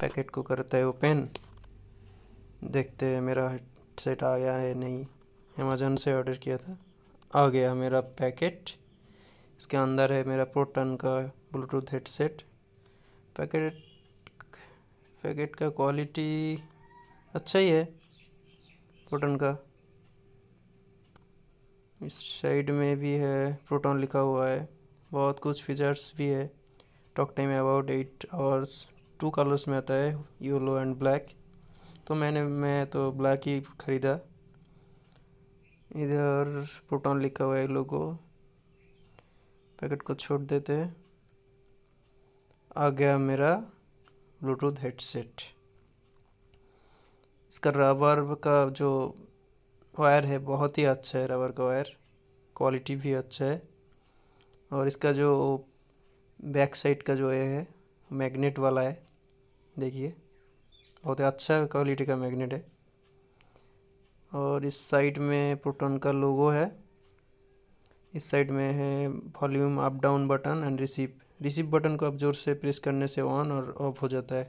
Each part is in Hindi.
पैकेट को करता है ओपन देखते हैं मेरा हेडसेट आ गया है नहीं अमेजोन से ऑर्डर किया था आ गया मेरा पैकेट इसके अंदर है मेरा प्रोटन का ब्लूटूथ हेडसेट पैकेट पैकेट का क्वालिटी अच्छा ही है प्रोटन का इस साइड में भी है प्रोटॉन लिखा हुआ है बहुत कुछ फीचर्स भी है talk time about eight hours two colours में आता है येलो एंड ब्लैक तो मैंने मैं तो ब्लैक ही ख़रीदा इधर प्रोटॉन लिखा हुआ है लोगो पैकेट को छोड़ देते हैं आ गया मेरा ब्लूटूथ हेडसेट इसका रबर का जो वायर है बहुत ही अच्छा है रबर का वायर क्वालिटी भी अच्छा है और इसका जो बैक साइड का जो है मैग्नेट वाला है देखिए बहुत ही अच्छा क्वालिटी का मैग्नेट है और इस साइड में प्रोटोन का लोगो है इस साइड में है volume up down button and receive receive button को आप जोर से प्रेस करने से ऑन और ऑफ हो जाता है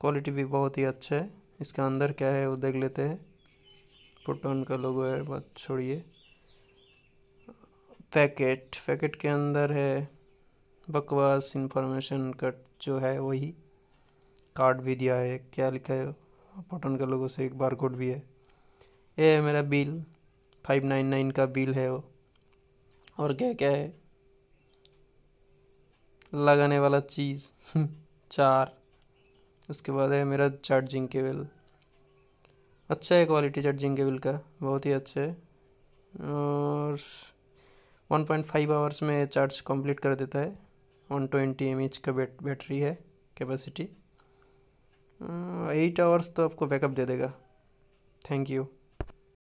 क्वालिटी भी बहुत ही अच्छा है इसका अंदर क्या है वो देख लेते हैं प्रोटोन का लोगो है बात छोड़िए पैकेट पैकेट के अंदर है बकवास इन्फॉर्मेशन कट जो है वही कार्ड भी दिया है क्या लिखा है पटन का लोगों से एक बार कोड भी है ये है मेरा बिल फाइव नाइन नाइन का बिल है वो और क्या क्या है लगाने वाला चीज़ चार उसके बाद है मेरा चार्जिंग केबल अच्छा है क्वालिटी चार्जिंग केबल का बहुत ही अच्छा है और वन पॉइंट फाइव आवर्स में चार्ज कंप्लीट कर देता है वन ट्वेंटी एम एच का बैट बैटरी है कैपेसिटी एट आवर्स तो आपको बैकअप दे देगा थैंक यू